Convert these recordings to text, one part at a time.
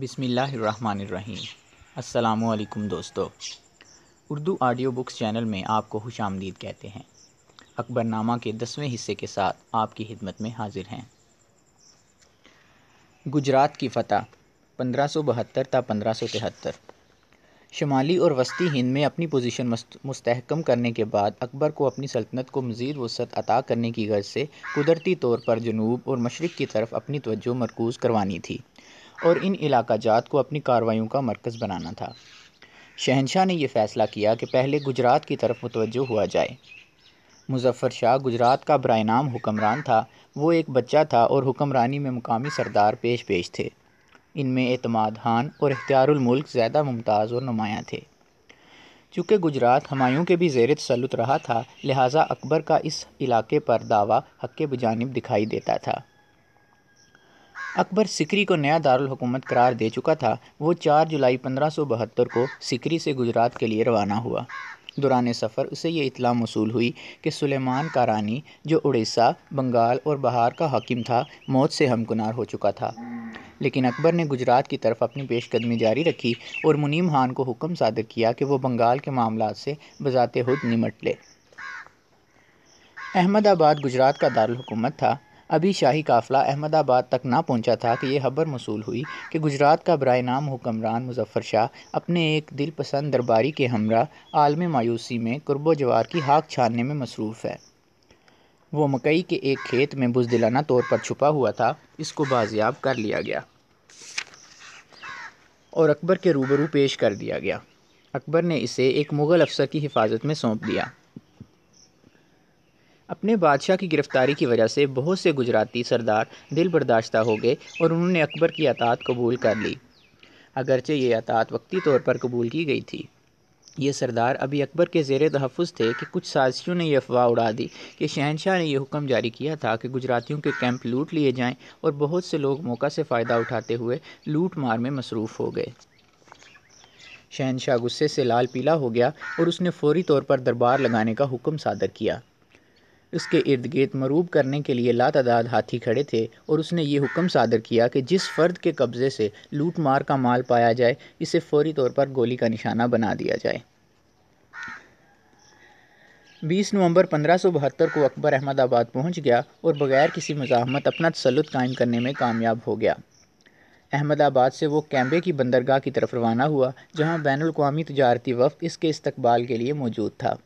बिसमीम अल्लाम दोस्तों उर्दू आडियो बुक्स चैनल में आपको खुश आमदीद कहते हैं अकबरनामा के दसवें हिस्से के साथ आपकी खिदमत में हाजिर हैं गुजरात की फ़तह पंद्रह सौ बहत्तर ता पंद्रह सौ तिहत्तर शुमाली और वस्ती हिंद में अपनी पोजीशन मुस्तहकम करने के बाद अकबर को अपनी सल्तनत को मज़ीद वसत अता करने की गर्ज से कुदरती तौर पर जनूब और मशरक़ की तरफ अपनी तवज्जो मरकूज़ करवानी थी और इन इलाका जात को अपनी कार्रवाइयों का मरकज़ बनाना था शहनशाह ने यह फ़ैसला किया कि पहले गुजरात की तरफ मुतवजो हुआ जाए मुजफ्फर शाह गुजरात का बर नाम हुक्मरान था वो एक बच्चा था और हुक्मरानी में मुकामी सरदार पेश पेश थे इनमें अतमाद खान और अख्तियारमल्क ज़्यादा मुमताज़ और नुमायाँ थे चूँकि गुजरात हमायों के भी जेर तसलुत रहा था लिहाजा अकबर का इस इलाके पर दावा हक बजानब दिखाई देता था अकबर सिकरी को नया दारुल हुकूमत करार दे चुका था वो 4 जुलाई पंद्रह को सिकरी से गुजरात के लिए रवाना हुआ दौरान सफ़र उसे ये इतला मौसू हुई कि सुलेमान का रानी जो उड़ीसा बंगाल और बहार का हकीम था मौत से हमकुनार हो चुका था लेकिन अकबर ने गुजरात की तरफ अपनी पेशकदमी जारी रखी और मुनीम खान को हुक्म सादर किया कि वह बंगाल के मामला से बजात खुद निमट ले अहमदाबाद गुजरात का दारकूमत था अभी शाही काफ़िला अहमदाबाद तक ना पहुंचा था कि यह खबर मसूल हुई कि गुजरात का बरए नाम हुक्मरान मुजफ़र शाह अपने एक दिलपसंद दरबारी के हमरा आलम मायूसी में कुर्ब जवार की हाक छानने में मसरूफ़ है वो मकई के एक खेत में बुजदिलाना तौर पर छुपा हुआ था इसको बाजियाब कर लिया गया और अकबर के रूबरू पेश कर दिया गया अकबर ने इसे एक मुग़ल अफसर की हिफाजत में सौंप दिया अपने बादशाह की गिरफ्तारी की वजह से बहुत से गुजराती सरदार दिल बर्दाश्ता हो गए और उन्होंने अकबर की अतात कबूल कर ली अगरचे ये अतात वक्ती तौर पर कबूल की गई थी ये सरदार अभी अकबर के जेर तहफ़ थे कि कुछ साजिशों ने यह अफवाह उड़ा दी कि शहनशाह ने यह हुक्म जारी किया था कि गुजरातियों के कैंप लूट लिए जाएं और बहुत से लोग मौका से फ़ायदा उठाते हुए लूट मार में मसरूफ़ हो गए शहनशाह गुस्से से लाल पीला हो गया और उसने फौरी तौर पर दरबार लगाने का हुक्म सादर किया उसके इर्द गिर्द मरूब करने के लिए लातदाद हाथी खड़े थे और उसने ये हुक्म सादर किया कि जिस फ़र्द के कब्ज़े से लूट मार का माल पाया जाए इसे फौरी तौर पर गोली का निशाना बना दिया जाए 20 नवंबर पंद्रह को अकबर अहमदाबाद पहुंच गया और बगैर किसी मजाहमत अपना तसलुत कायम करने में कामयाब हो गया अहमदाबाद से वो कैम्बे की बंदरगाह की तरफ रवाना हुआ जहां बैन अवी तजारती वफ़ इसके इस्तबाल के लिए मौजूद था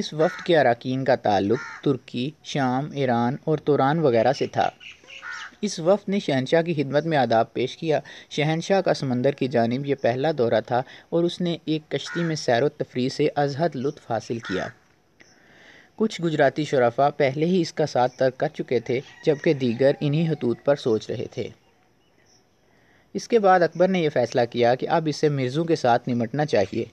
इस वफ़द के अरकान का ताल्लुक तुर्की शाम ईरान और तुरान वगैरह से था इस वफ ने शहनशाह की खिदमत में आदाब पेश किया शहनशाह का समंदर की जानब यह पहला दौरा था और उसने एक कश्ती में सैर तफरी से अजहद लुत्फ़ हासिल किया कुछ गुजराती शराफा पहले ही इसका साथ तर्क कर चुके थे जबकि दीगर इन्हीं हतूत पर सोच रहे थे इसके बाद अकबर ने यह फ़ैसला किया कि अब इसे मिर्ज़ों के साथ निमटना चाहिए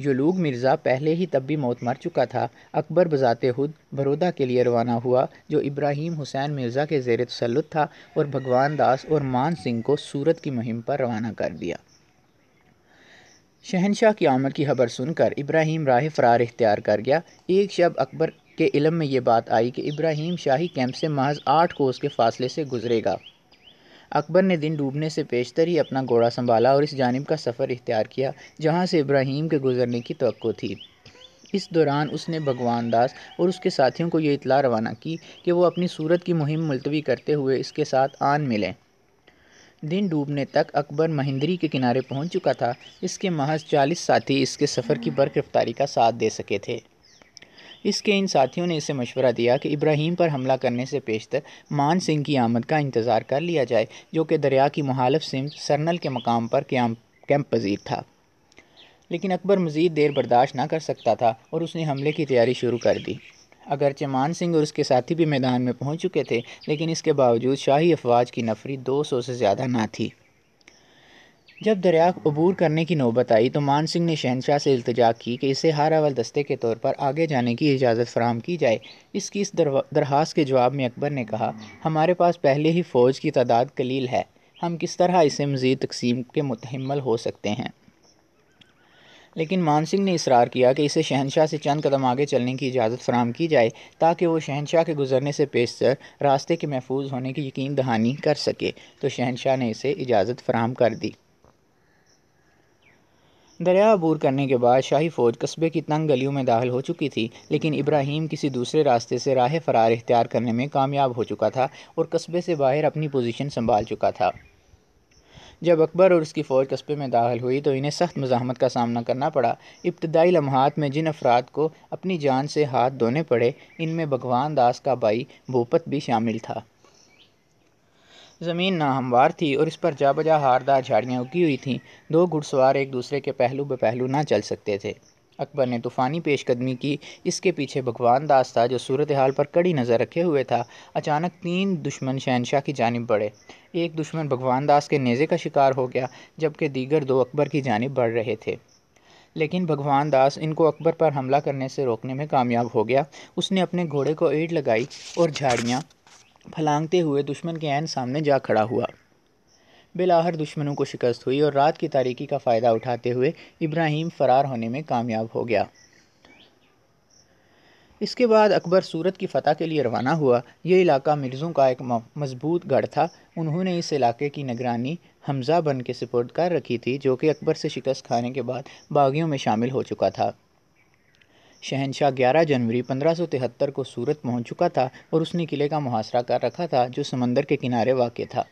यूलूग मिर्ज़ा पहले ही तब भी मौत मर चुका था अकबर बज़ाते हद बरोदा के लिए रवाना हुआ जो इब्राहिम हुसैन मिर्ज़ा के जेर तसलुत था और भगवान दास और मान सिंह को सूरत की मुहिम पर रवाना कर दिया शहनशाह की आमद की खबर सुनकर इब्राहिम राह फरार इख्तियार कर गया एक शब अकबर के इलम में ये बात आई कि इब्राहिम शाही कैंप से महज आठ कोस के फासले से गुजरेगा अकबर ने दिन डूबने से पेशतर ही अपना घोड़ा संभाला और इस जानब का सफ़र इख्तियार किया जहाँ से इब्राहिम के गुजरने की तो थी इस दौरान उसने भगवान दास और उसके साथियों को ये इतला रवाना की कि वो अपनी सूरत की मुहिम मुलतवी करते हुए इसके साथ आन मिलें दिन डूबने तक अकबर महिंद्री के किनारे पहुंच चुका था इसके महज चालीस साथी इसके सफ़र की बरकरफ्तारी का साथ दे सके थे इसके इन साथियों ने इसे मशवरा दिया कि इब्राहिम पर हमला करने से पेशतर मान सिंह की आमद का इंतज़ार कर लिया जाए जो कि दरिया की मुहालफ सिम सरनल के मकाम पर कैंप पजीर था लेकिन अकबर मज़ीद देर बर्दाश्त ना कर सकता था और उसने हमले की तैयारी शुरू कर दी अगरचे मान सिंह और उसके साथी भी मैदान में पहुंच चुके थे लेकिन इसके बावजूद शाही अफवाज की नफरी 200 से ज़्यादा ना थी जब दरिया अबूर करने की नौबत आई तो मान सिंह ने शहनशाह से अल्तजा की कि इसे हार अवल दस्ते के तौर पर आगे जाने की इजाज़त फराम की जाए इसकी इस दरहास के जवाब में अकबर ने कहा हमारे पास पहले ही फ़ौज की तादाद कलील है हम किस तरह इसे मज़ीद तकसीम के मुतहमल हो सकते हैं लेकिन मान सिंह ने इसरार किया कि इसे शहनशाह से चंद कदम आगे चलने की इजाज़त फराम की जाए ताकि वो शहनशाह के गुजरने से पेशर रास्ते के महफूज होने की यकीन दहानी कर सके तो शहनशाह ने इसे इजाज़त फराम कर दी दरिया अबूर करने के बाद शाही फ़ौज कस्बे की तंग गलियों में दाखिल हो चुकी थी लेकिन इब्राहिम किसी दूसरे रास्ते से राह फरार इख्तियार करने में कामयाब हो चुका था और कस्बे से बाहर अपनी पोजीशन संभाल चुका था जब अकबर और उसकी फ़ौज कस्बे में दाखिल हुई तो इन्हें सख्त मजामत का सामना करना पड़ा इब्तदाई लम्हात में जिन अफराद को अपनी जान से हाथ धोने पड़े इनमें भगवान दास का भाई भूपत भी शामिल था ज़मीन नाहमवार थी और इस पर जा बजा हारदार झाड़ियाँ उगी हुई थीं दो घुड़सवार एक दूसरे के पहलू पहलू ना चल सकते थे अकबर ने तूफ़ानी पेशकदमी की इसके पीछे भगवान दास था जो सूरत हाल पर कड़ी नज़र रखे हुए था अचानक तीन दुश्मन शहनशाह की जानब बढ़े एक दुश्मन भगवान दास के नेज़े का शिकार हो गया जबकि दीगर दो अकबर की जानब बढ़ रहे थे लेकिन भगवान दास इनको अकबर पर हमला करने से रोकने में कामयाब हो गया उसने अपने घोड़े को ईट लगाई और झाड़ियाँ फलांगते हुए दुश्मन के एन सामने जा खड़ा हुआ बिलाहर दुश्मनों को शिकस्त हुई और रात की तारीकी का फ़ायदा उठाते हुए इब्राहिम फरार होने में कामयाब हो गया इसके बाद अकबर सूरत की फ़तह के लिए रवाना हुआ यह इलाका मिर्ज़ों का एक मजबूत गढ़ था उन्होंने इस इलाके की निगरानी हमजा बन के सपोर्ट कर रखी थी जो कि अकबर से शिकस्त खाने के बाद बागियों में शामिल हो चुका था शहनशाह 11 जनवरी 1573 को सूरत पहुंच चुका था और उसने किले का मुहासरा कर रखा था जो समंदर के किनारे वाक़ था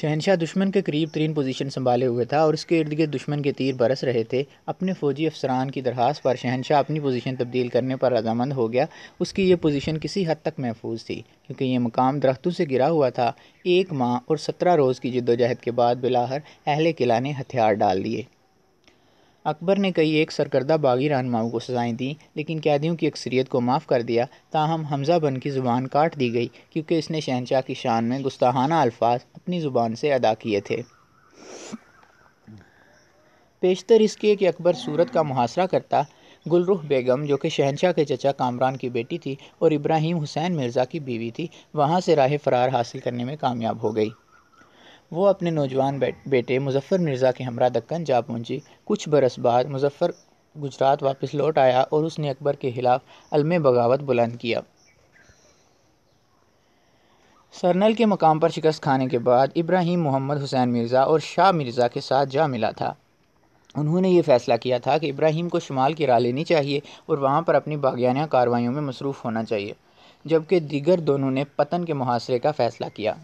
शहनशाह दुश्मन के करीब तरीन पोजीशन संभाले हुए था और उसके इर्द गिर्द दुश्मन के तीर बरस रहे थे अपने फौजी अफसरान की दरख्वास्त पर शहनशाह अपनी पोजीशन तब्दील करने पर रजामंद हो गया उसकी ये पोजीशन किसी हद तक महफूज थी क्योंकि ये मकाम दरख्तों से गिरा हुआ था एक माह और सत्रह रोज़ की जद्दोजहद के बाद बिलाहर अहल किला ने हथियार डाल दिए अकबर ने कई एक सरकर्दा बागी रहनुमाओं को सजाएं दी लेकिन कैदियों की अक्सरियत को माफ़ कर दिया ताहम हमजा बन की ज़ुबान काट दी गई क्योंकि इसने शहनशाह की शान में गुस्ताहाना अल्फाज अपनी ज़ुबान से अदा किए थे पेशतर इसके कि अकबर सूरत का मुहासरा करता गुलरुख बेगम जो कि शहनशाह के चचा कामरान की बेटी थी और इब्राहिम हुसैन मिर्ज़ा की बीवी थी वहाँ से राह फरार हासिल करने में कामयाब हो गई वो अपने नौजवान बेटे मुजफ्फ़र मिर्ज़ा के हमरा दक्कन जा पहुंची कुछ बरस बाद मुजफ्फ़र गुजरात वापस लौट आया और उसने अकबर के ख़िलाफ़ अलम बगावत बुलंद किया सरनल के मकाम पर शिकस्त खाने के बाद इब्राहिम मोहम्मद हुसैन मिर्ज़ा और शाह मिर्ज़ा के साथ जा मिला था उन्होंने ये फ़ैसला किया था कि इब्राहिम को शुमाल की राह लेनी चाहिए और वहाँ पर अपनी बागियाना कार्रवाइयों में मसरूफ़ होना चाहिए जबकि दीगर दोनों ने पतन के मुहासरे का फ़ैसला किया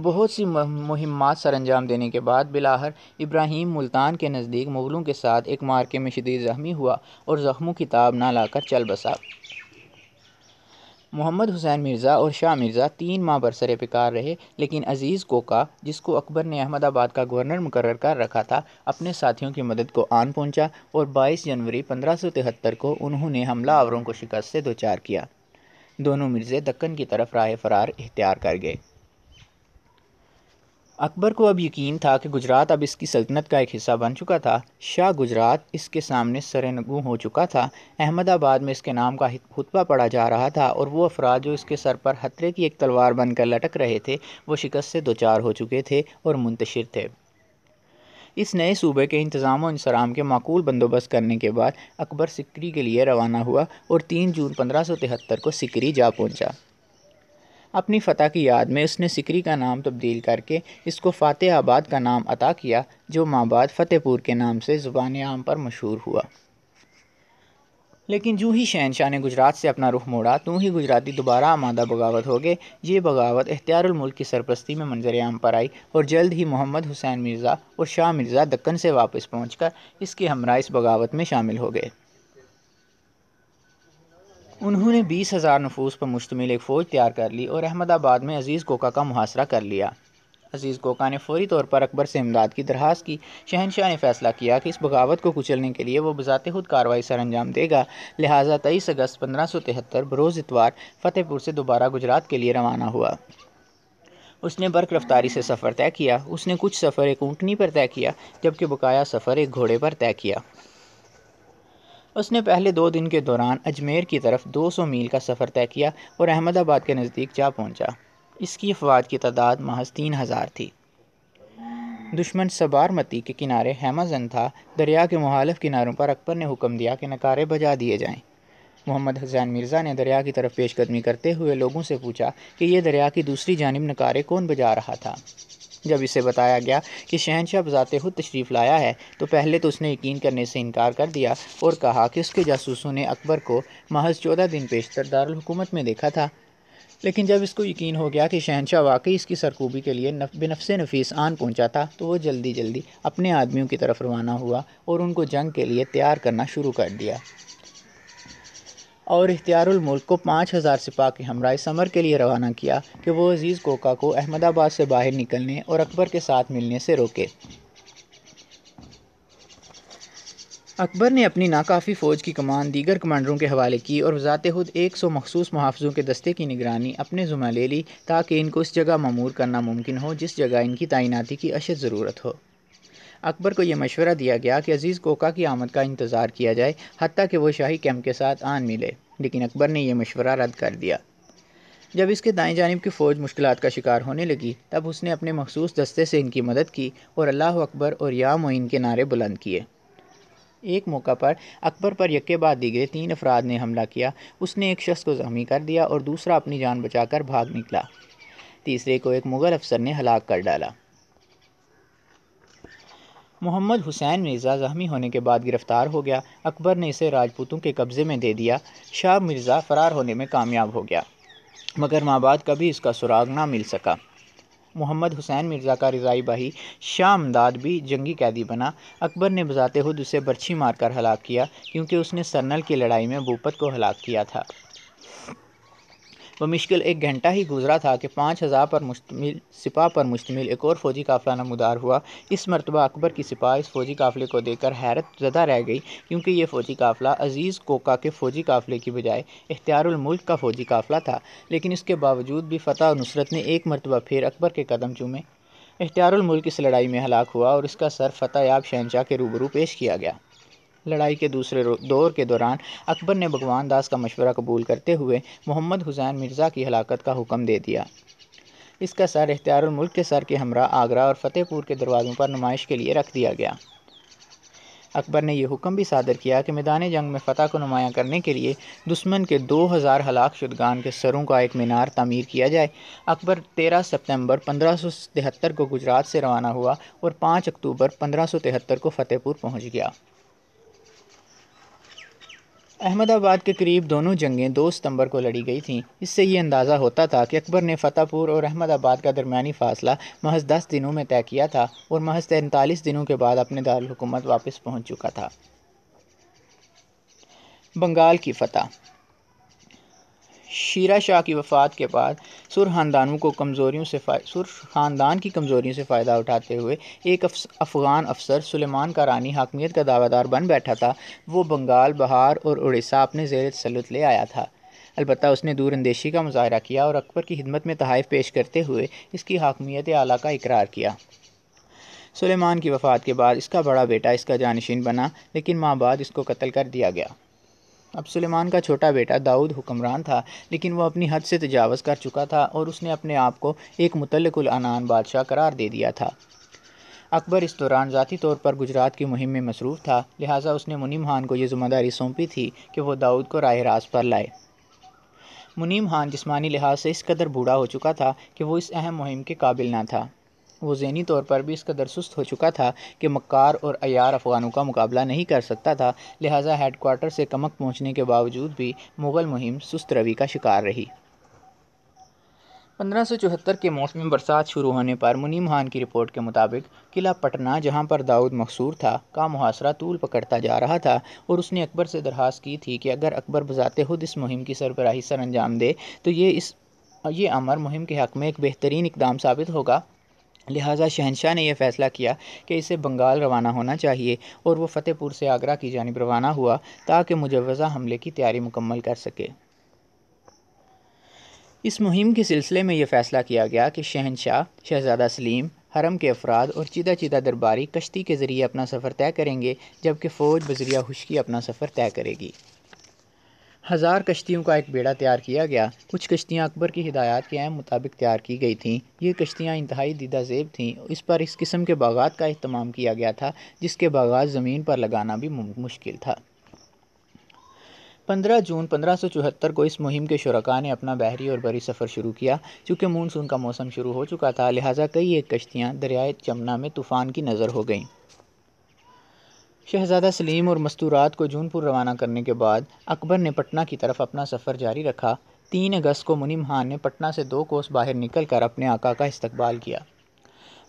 बहुत सी मुहिम सर अंजाम देने के बाद बिलाहर इब्राहिम मुल्तान के नज़दीक मुग़लों के साथ एक मार्के में शदीद जख्मी हुआ और ज़ख्मों की ताब ना लाकर चल बसा मोहम्मद हुसैन मिर्ज़ा और शाह मिर्ज़ा तीन माह बरसर पिकार रहे लेकिन अज़ीज़ कोका जिसको अकबर ने अहमदाबाद का गवर्नर मुकर कर रखा था अपने साथियों की मदद को आन पहुँचा और 22 जनवरी पंद्रह को उन्होंने हमला आवरों को शिकस्त से चार किया दोनों मिर्ज़े दक्कन की तरफ राह फरार इख्तियार कर गए अकबर को अब यकीन था कि गुजरात अब इसकी सल्तनत का एक हिस्सा बन चुका था शाह गुजरात इसके सामने नगू हो चुका था अहमदाबाद में इसके नाम का खुतबा पढ़ा जा रहा था और वो अफराद जो इसके सर पर हतरे की एक तलवार बनकर लटक रहे थे वो शिकस्त से दो चार हो चुके थे और मुंतशिर थे इस नए सूबे के इंतज़ाम इंसराम के माकूल बंदोबस्त करने के बाद अकबर सिकरी के लिए रवाना हुआ और तीन जून पंद्रह को सिकरी जा पहुँचा अपनी फ़तह की याद में उसने सिकरी का नाम तब्दील करके इसको फ़ातह आबाद का नाम अता किया जो माबाद फ़तेहपुर के नाम से ज़ुबान आम पर मशहूर हुआ लेकिन जूँ ही शहनशाह ने गुजरात से अपना रुख मोड़ा तू ही गुजराती दोबारा आमादा बगावत हो गए ये बगावत मुल्क की सरपरस्ती में मंजर आम पर आई और जल्द ही मोहम्मद हुसैन मिर्ज़ा और शाह मिर्ज़ा दक्कन से वापस पहुँच कर इसके हमरा इस बगावत में शामिल हो गए उन्होंने बीस हज़ार नफूस पर मुश्तमिल एक फ़ौज तैयार कर ली और अहमदाबाद में अज़ीज़ कोका का मुहासरा कर लिया अज़ीज़ कोका ने फौरी तौर पर अकबर से इमदाद की दरख्वास की शहनशाह ने फैसला किया कि इस बगावत को कुचलने के लिए वो बजात खुद कार्रवाई सर अंजाम देगा लिहाजा तेईस अगस्त पंद्रह सौ तिहत्तर बरोज़ इतवार फ़तेहपुर से दोबारा गुजरात के लिए रवाना हुआ उसने बर्क रफ्तारी से सफ़र तय किया उसने कुछ सफ़र एक ऊँटनी पर तय किया जबकि बकाया सफ़र एक घोड़े पर तय किया उसने पहले दो दिन के दौरान अजमेर की तरफ 200 मील का सफ़र तय किया और अहमदाबाद के नज़दीक जा पहुंचा। इसकी अफवाज की तादाद महज तीन हज़ार थी दुश्मन सबारमती के किनारे हेमाजन था दरिया के मुहालफ किनारों पर अकबर ने हुक्म दिया कि नकारे बजा दिए जाएं। मोहम्मद हसैन मिर्ज़ा ने दरिया की तरफ पेशकदमी करते हुए लोगों से पूछा कि यह दरिया की दूसरी जानब नकारे कौन बजा रहा था जब इसे बताया गया कि शहनशाह बजाते हुए तशरीफ़ लाया है तो पहले तो उसने यकीन करने से इनकार कर दिया और कहा कि उसके जासूसों ने अकबर को महज चौदह दिन पेशतर दारकूमत में देखा था लेकिन जब इसको यकीन हो गया कि शहनशाह वाकई इसकी सरकूबी के लिए नफ, से नफीस आन पहुंचा था तो वो जल्दी जल्दी अपने आदमियों की तरफ रवाना हुआ और उनको जंग के लिए तैयार करना शुरू कर दिया और मुल्क को पाँच हज़ार सिपा के हमराह समर के लिए रवाना किया कि वो अजीज़ कोका को अहमदाबाद से बाहर निकलने और अकबर के साथ मिलने से रोके अकबर ने अपनी नाकाफ़ी फ़ौज की कमान दीगर कमांडरों के हवाले की और वजात खुद एक सौ मखसूस मुहाफ़ों के दस्ते की निगरानी अपने जुमा ले ली ताकि इनको उस जगह ममूर करना मुमकिन हो जिस जगह इनकी तैनाती की अशद ज़रूरत हो अकबर को यह मशवरा दिया गया कि अज़ीज़ कोका की आमद का इंतज़ार किया जाए हती कि वह शाही कैम्प के साथ आन मिले लेकिन अकबर ने यह मशवरा रद्द कर दिया जब इसके दाएं जानब की फ़ौज मुश्किल का शिकार होने लगी तब उसने अपने मखसूस दस्ते से इनकी मदद की और अल्लाह अकबर और या मोइन के नारे बुलंद किए एक मौका पर अकबर पर यक्के बाद गए तीन अफराद ने हमला किया उसने एक शख्स को जख्मी कर दिया और दूसरा अपनी जान बचाकर भाग निकला तीसरे को एक मुग़ल अफसर ने हलाक कर डाला मोहम्मद हुसैन मिर्ज़ा जख्मी होने के बाद गिरफ़्तार हो गया अकबर ने इसे राजपूतों के कब्ज़े में दे दिया शाह मिर्ज़ा फ़रार होने में कामयाब हो गया मगर माबाद कभी इसका सुराग ना मिल सका मोहम्मद हुसैन मिर्ज़ा का रज़ाई बाही शाह अमदाद भी जंगी कैदी बना अकबर ने बजाते हुए उसे बर्छी मारकर हलाक किया क्योंकि उसने सरनल की लड़ाई में भूपत को हलाक किया था बमुश्किल एक घंटा ही गुजरा था कि पाँच हज़ार पर मुश्तमिल सिपा पर मुश्तमिल एक और फौजी काफिला नमदार हुआ इस मरतबा अकबर की सिपा इस फौजी काफिले को देखकर हैरत ज़दा रह गई क्योंकि ये फौजी काफिला अजीज़ कोका के फौजी काफिले की बजाय इख्तियारमल्क का फौजी काफिला था लेकिन इसके बावजूद भी फ़तह और नुसरत ने एक मरतबा फिर अकबर के कदम चूमे इख्तियारमल्क इस लड़ाई में हलाक हुआ और इसका सर याब शहनशाह के रूबरू पेश किया गया लड़ाई के दूसरे दौर के दौरान अकबर ने भगवान दास का मशवरा कबूल करते हुए मोहम्मद हुसैन मिर्ज़ा की हलाकत का हुक्म दे दिया इसका सर इख्तियारमुल्क के सर के हमरा आगरा और फ़तेहपुर के दरवाज़ों पर नुमाइश के लिए रख दिया गया अकबर ने यह हुक्म भी सादर किया कि मैदान जंग में फ़तह को नुमाया करने के लिए दुश्मन के 2000 हलाक शुदगान के सरों का एक मीनार तमीर किया जाए अकबर 13 सितंबर 1573 को गुजरात से रवाना हुआ और 5 अक्टूबर 1573 को फ़तेहपुर पहुंच गया अहमदाबाद के करीब दोनों जंगें 2 सितंबर को लड़ी गई थीं इससे ये अंदाज़ा होता था कि अकबर ने फतेहपुर और अहमदाबाद का दरमियानी फासला महज दस दिनों में तय किया था और महज तैंतालीस दिनों के बाद अपने दारकूमत वापस पहुंच चुका था बंगाल की फतह शीरा शाह की वफ़ात के बाद सुर खानदानों को कमज़ोरियों से सुर ख़ानदान की कमज़ोरियों से फ़ायदा उठाते हुए एक अफ़गान अफसर सुलेमान रानी हाकमियत का दावादार बन बैठा था वो बंगाल बहार और उड़ीसा अपने जेर तसलुत ले आया था अलबत्त उसने दूरंदेशी का मुजाहरा किया और अकबर की हिदमत में तहफ़ पेश करते हुए इसकी हाकमियत आला का इकरार किया सुलेमान की वफ़ात के बाद इसका बड़ा बेटा इसका जानशीन बना लेकिन माँ बाद इसको कत्ल कर दिया गया अब सुलेमान का छोटा बेटा दाऊद हुक्मरान था लेकिन वह अपनी हद से तजावज़ कर चुका था और उसने अपने आप को एक मुतलकुलनान बादशाह करार दे दिया था अकबर इस दौरान ज़ाती तौर पर गुजरात की मुहिम में मसरूफ़ था लिहाजा उसने मुनीम खान को यह ज़िम्मेदारी सौंपी थी कि वह दाऊद को राह रास पर लाए मुनीम खान जिस्मानी लिहाज से इस कदर बूढ़ा हो चुका था कि वो इस अहम मुहिम के काबिल ना था वो जहनी तौर पर भी इसका दरसुस्त हो चुका था कि मक्कार और अयार अफ़गानों का मुकाबला नहीं कर सकता था लिहाजा हेड से कमक पहुँचने के बावजूद भी मुग़ल मुहिम सुस्त रवि का शिकार रही पंद्रह सौ चौहत्तर के मौसम बरसात शुरू होने पर मुनीम खान की रिपोर्ट के मुताबिक किला पटना जहां पर दाऊद मकसूर था का मुहासरा तूल पकड़ता जा रहा था और उसने अकबर से दरख्वास्त की थी कि अगर अकबर बजाते खुद इस मुहिम की सरबराही सर अंजाम दे तो ये इस ये अमर मुहिम के हक़ में एक बेहतरीन इकदाम साबित होगा लिहाजा शहनशाह ने यह फ़ैसला किया कि इसे बंगाल रवाना होना चाहिए और वह फ़तेहपुर से आगरा की जानब रवाना हुआ ताकि मुजवज़ा हमले की तैयारी मुकम्मल कर सके इस मुहिम के सिलसिले में यह फ़ैसला किया गया कि शहनशाह शहज़ादा सलीम हरम के अफराद और चिदा चिदा दरबारी कश्ती के ज़रिए अपना सफ़र तय करेंगे जबकि फ़ौज बजरिया हुश्की अपना सफ़र तय करेगी हज़ार कश्तियों का एक बेड़ा तैयार किया गया कुछ कश्तियाँ अकबर की हिदायत के अहम मुताबिक तैयार की गई थीं ये कश्तियाँ इंतहाई दीदा जेब थीं इस पर इस किस्म के बागात का अहतमाम किया गया था जिसके बागात ज़मीन पर लगाना भी मुश्किल था पंद्रह जून पंद्रह सौ चौहत्तर को इस मुहिम के शुरा ने अपना बहरी और बरी सफ़र शुरू किया चूँकि मानसून का मौसम शुरू हो चुका था लिहाजा कई एक कश्तियाँ दरियाए चमना में तूफ़ान की नज़र हो गईं शहज़ादा सलीम और मस्तूरात को जूनपुर रवाना करने के बाद अकबर ने पटना की तरफ अपना सफ़र जारी रखा तीन अगस्त को मुनिम खान ने पटना से दो कोस बाहर निकल कर अपने आका का इस्तकबाल किया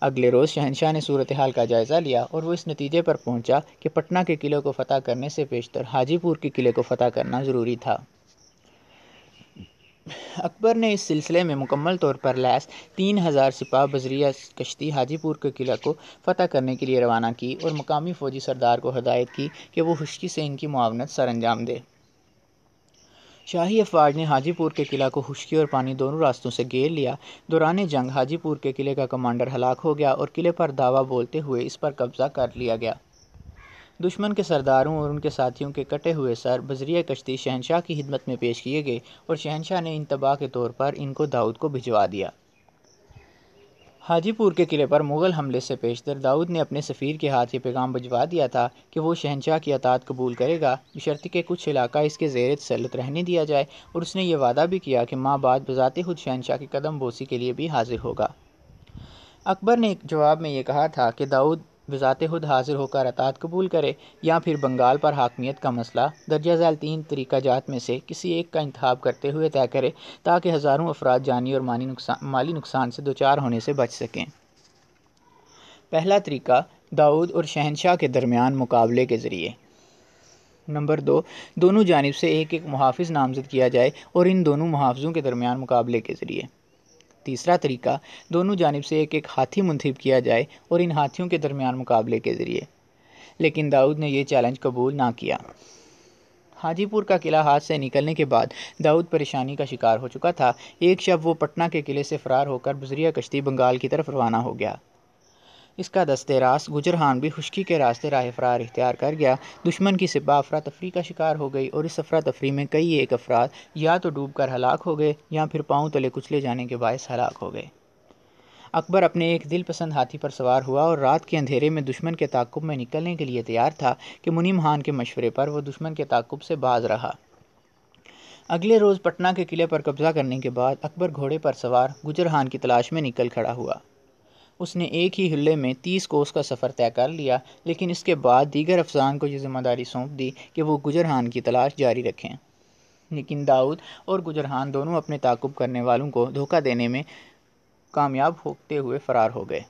अगले रोज़ शहनशाह ने सूरत हाल का जायज़ा लिया और वो इस नतीजे पर पहुंचा कि पटना के किले को फ़तह करने से पेशतर हाजीपुर के किले को फ़तह करना ज़रूरी था अकबर ने इस सिलसिले में मुकम्मल तौर पर लैस तीन हज़ार सिपाह बजरिया कश्ती हाजीपुर के किला को फ़तह करने के लिए रवाना की और मकामी फ़ौजी सरदार को हदायत की कि वो खुशकी से इनकी मुआवनत सर अंजाम दे शाही अफवाज ने हाजीपुर के किला को खुशकी और पानी दोनों रास्तों से घेर लिया दौरान जंग हाजीपुर के किले का कमांडर हलाक हो गया और किले पर दावा बोलते हुए इस पर कब्ज़ा कर लिया गया दुश्मन के सरदारों और उनके साथियों के कटे हुए सर बजरिया कश्ती शहनशाह की हिदमत में पेश किए गए और शहनशाह ने इंतबा के तौर पर इनको दाऊद को भिजवा दिया हाजीपुर के किले पर मुग़ल हमले से पेशतर दाऊद ने अपने सफ़ीर के हाथ ये पैगाम भिजवा दिया था कि वो शहनशाह की अतात कबूल करेगा बशर्ती के कुछ इलाका इसके जेर तसलत रहने दिया जाए और उसने ये वादा भी किया कि माँ बाद बजाते खुद शहनशाह की कदम बोसी के लिए भी हाजिर होगा अकबर ने एक जवाब में यह कहा था कि दाऊद वजात खुद हाजिर होकर अतात कबूल करे या फिर बंगाल पर हाकमियत का मसला दर्जा झैल तीन तरीका जात में से किसी एक का इंतब करते हुए तय करे ताकि हज़ारों अफराद जानी और मानी नुकसान माली नुकसान से दोचार होने से बच सकें पहला तरीका दाऊद और शहनशाह के दरमियान मुकाबले के ज़रिए नंबर दो दोनों जानब से एक एक मुहाफ़ नामजद किया जाए और इन दोनों मुहाफ़ों के दरमियान मुकाबले के ज़रिए तीसरा तरीका दोनों जानब से एक एक हाथी मुंतब किया जाए और इन हाथियों के दरमियान मुकाबले के ज़रिए लेकिन दाऊद ने यह चैलेंज कबूल ना किया हाजीपुर का किला हाथ से निकलने के बाद दाऊद परेशानी का शिकार हो चुका था एक शब वो पटना के किले से फरार होकर बुजरिया कश्ती बंगाल की तरफ रवाना हो गया इसका दस्ते रास गुजरहान भी खुश्की के रास्ते राह फरार इख्तियार कर गया दुश्मन की सिपा अफरा तफरी का शिकार हो गई और इस अफरा तफरी में कई एक अफराद या तो डूब कर हलाक हो गए या फिर पाँव तले कुचले जाने के बायस हलाक हो गए अकबर अपने एक दिल पसंद हाथी पर सवार हुआ और रात के अंधेरे में दुश्मन के ताकुब में निकलने के लिए तैयार था कि मुनीम खान के मशवरे पर वह दुश्मन के ताकुब से बाज रहा अगले रोज़ पटना के किले पर कब्जा करने के बाद अकबर घोड़े पर सवार गुजरहान की तलाश में निकल खड़ा हुआ उसने एक ही हिले में तीस कोस का सफ़र तय कर लिया लेकिन इसके बाद दीगर अफसान को यह जिम्मेदारी सौंप दी कि वो गुजरहान की तलाश जारी रखें लेकिन दाऊद और गुजरहान दोनों अपने ताकुब करने वालों को धोखा देने में कामयाब होते हुए फ़रार हो गए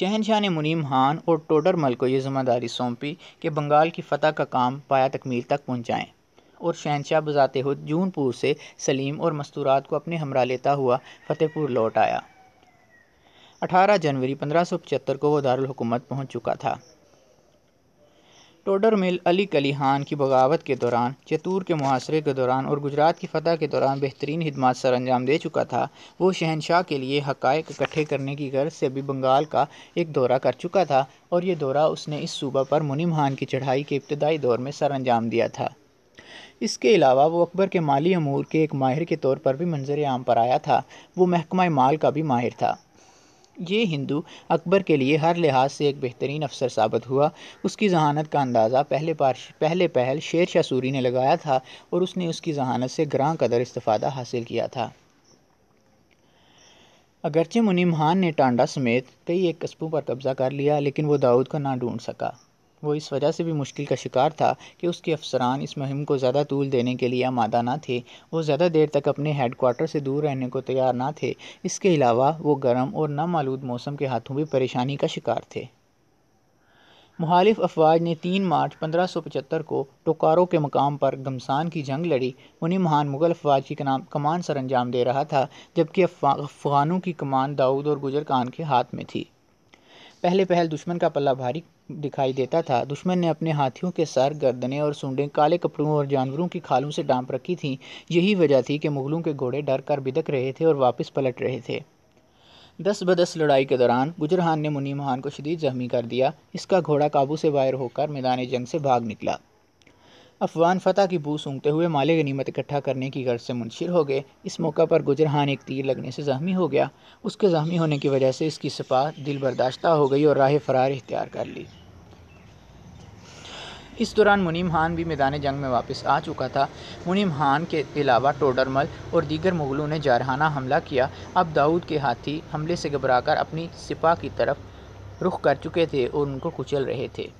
शहनशाह ने मुनीम खान और टोडरमल को यह जिम्मेदारी सौंपी कि बंगाल की फतह का काम पाया तकमील तक पहुँचाएँ और शहनशाह बजाते हुए जूनपुर से सलीम और मस्तूरात को अपने हमरा लेता हुआ फतेहपुर लौट आया 18 जनवरी पंद्रह को वो दारकूमत पहुंच चुका था टोडर मिल अली कली खान की बगावत के दौरान चतूर के मुहासरे के दौरान और गुजरात की फतह के दौरान बेहतरीन खदमात सर अंजाम दे चुका था वो शहनशाह के लिए हकायक इकट्ठे करने की गर्ज से भी बंगाल का एक दौरा कर चुका था और यह दौरा उसने इस सूबा पर मुनिम खान की चढ़ाई के इब्तदाई दौर में सर अंजाम दिया था इसके अलावा वो अकबर के माली अमूर के एक माहिर के तौर पर भी मंजर आम पर आया था वो महकमा माल का भी माहिर था ये हिंदू अकबर के लिए हर लिहाज से एक बेहतरीन अफसर साबित हुआ उसकी जहानत का अंदाज़ा पहले पार पहले पहल शेर शाह सूरी ने लगाया था और उसने उसकी जहानत से ग्रां कदर इस्तादा हासिल किया था अगरचे खान ने टांडा समेत कई एक कस्बों पर कब्ज़ा कर लिया लेकिन वो दाऊद को ना ढूंढ सका वो इस वजह से भी मुश्किल का शिकार था कि उसके अफसरान इस मुहिम को ज़्यादा तूल देने के लिए आमादा ना थे वो ज़्यादा देर तक अपने हेडकोार्टर से दूर रहने को तैयार ना थे इसके अलावा वो गर्म और नामालूद मौसम के हाथों भी परेशानी का शिकार थे मुहालिफ अफवाज ने 3 मार्च 1575 को टोकारो के मकाम पर गमसान की जंग लड़ी उन्हें महान मुगल अफवाज की कमान सर अंजाम दे रहा था जबकि अफगानों की कमान दाऊद और गुजर खान के हाथ में थी पहले पहल दुश्मन का पल्ला भारी दिखाई देता था दुश्मन ने अपने हाथियों के सर गर्दने और सूंडे काले कपड़ों और जानवरों की खालों से डांप रखी थीं यही वजह थी कि मुगलों के घोड़े डर कर बिदक रहे थे और वापस पलट रहे थे दस बदस लड़ाई के दौरान गुजरहान ने मुनीम खान को शदीद जख्मी कर दिया इसका घोड़ा काबू से बाहर होकर मैदान जंग से भाग निकला अफवान फतह की बू सूंघते हुए माले गनीमत इकट्ठा करने की गर्ज से मुंशिर हो गए इस मौका पर गुजरहान एक तीर लगने से जख्मी हो गया उसके जख्मी होने की वजह से इसकी सपा दिल बर्दाश्त हो गई और राह फरार इख्तियार कर ली इस दौरान मुनीम खान भी मैदान जंग में वापस आ चुका था मुनीम खान के अलावा टोडरमल और दीगर मुगलों ने जारहाना हमला किया अब दाऊद के हाथी हमले से घबराकर अपनी सिपा की तरफ रुख कर चुके थे और उनको कुचल रहे थे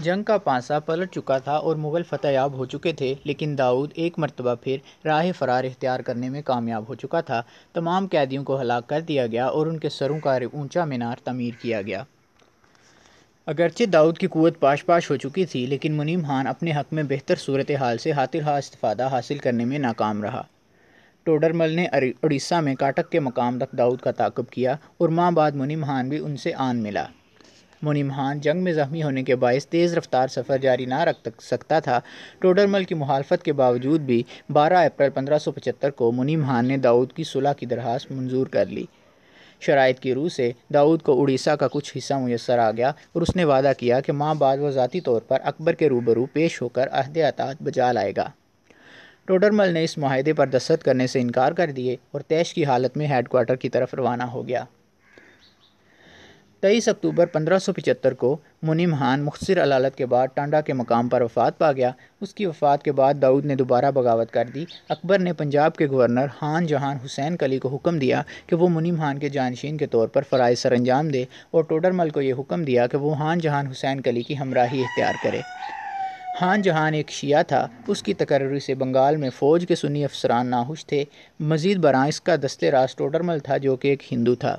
जंग का पासा पलट चुका था और मुग़ल फ़तहयाब हो चुके थे लेकिन दाऊद एक मरतबा फिर राह फ़रार इख्तियार करने में कामयाब हो चुका था तमाम कैदियों को हलाक कर दिया गया और उनके सरों का ऊंचा मीनार तमीर किया गया अगरचे दाऊद की क़वत पाश पाश हो चुकी थी लेकिन मुनीम खान अपने हक़ में बेहतर सूरत हाल से हातिर हा इस्तफादा हासिल करने में नाकाम रहा टोडरमल ने उड़ीसा में काटक के मकाम तक दाऊद का ताकब किया और माँ बाद मुनीम खान भी उनसे आन मिला खान जंग में ज़ख्मी होने के बायस तेज़ रफ्तार सफ़र जारी ना रख सकता था टोडरमल की मुहालफत के बावजूद भी 12 अप्रैल 1575 को खान ने दाऊद की सुलह की दरख्वास्त मंजूर कर ली शराइ की रूह से दाऊद को उड़ीसा का कुछ हिस्सा मैसर आ गया और उसने वादा किया कि माँ बाद व ज़ाती तौर पर अकबर के रूबरू पेश होकर अहद अतात बजा लाएगा टोडरमल ने इस माहदे पर दस्त करने से इनकार कर दिए और तैश की हालत में हेडकोार्टर की तरफ रवाना हो गया तेईस अक्टूबर 1575 को मुनि महान मुखसर अलालत के बाद टांडा के मकाम पर वफात पा गया उसकी वफात के बाद दाऊद ने दोबारा बगावत कर दी अकबर ने पंजाब के गवर्नर हान जहान हुसैन कली को हुक्म दिया कि वो मुनिम हान के जानशीन के तौर पर फ़राज सर अंजाम दे और टोडरमल को यह हुक्म दिया कि वो हान जहान हुसैन कली की हमराही इख्तियार करे हान जहान एक शिया था उसकी तकर्री से बंगाल में फ़ौज के सुनी अफसरान नाहुश थे मज़ीद बरआं इसका दस्ते राज टोडरमल था जो कि एक हिंदू था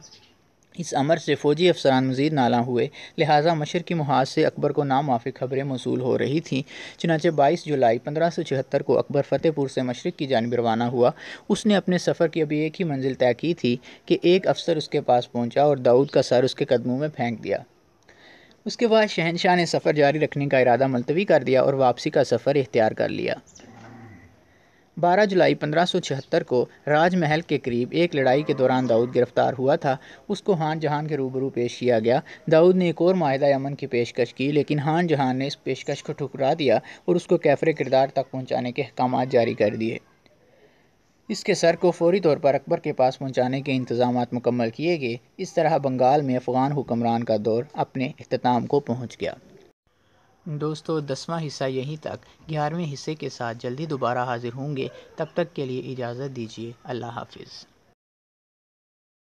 इस अमर से फ़ौजी अफसरान मजीद नाला हुए लिहाजा मशर की महाज से अकबर को नामाफिक खबरें मौसू हो रही थीं चनाचे बाईस जुलाई पंद्रह सौ छिहत्तर को अकबर फ़तेहपुर से मशरक़ की जानब रवाना हुआ उसने अपने सफ़र की अभी एक ही मंजिल तय की थी कि एक अफसर उसके पास पहुँचा और दाऊद का सर उसके कदमों में फेंक दिया उसके बाद शहनशाह ने सफ़र जारी रखने का इरादा मुलतवी कर दिया और वापसी का सफ़र इख्तियार कर लिया 12 जुलाई 1576 को राजमहल के करीब एक लड़ाई के दौरान दाऊद गिरफ्तार हुआ था उसको हान जहान के रूबरू पेश किया गया दाऊद ने एक और माहदा अमन की पेशकश की लेकिन हान जहान ने इस पेशकश को ठुकरा दिया और उसको कैफरे किरदार तक पहुंचाने के अहकाम जारी कर दिए इसके सर को फौरी तौर पर अकबर के पास पहुँचाने के इंतजाम मुकम्मल किए गए इस तरह बंगाल में अफ़गान हुक्मरान का दौर अपने अख्ताम को पहुँच गया दोस्तों दसवां हिस्सा यहीं तक ग्यारहवें हिस्से के साथ जल्दी दोबारा हाजिर होंगे तब तक के लिए इजाज़त दीजिए अल्लाह हाफिज़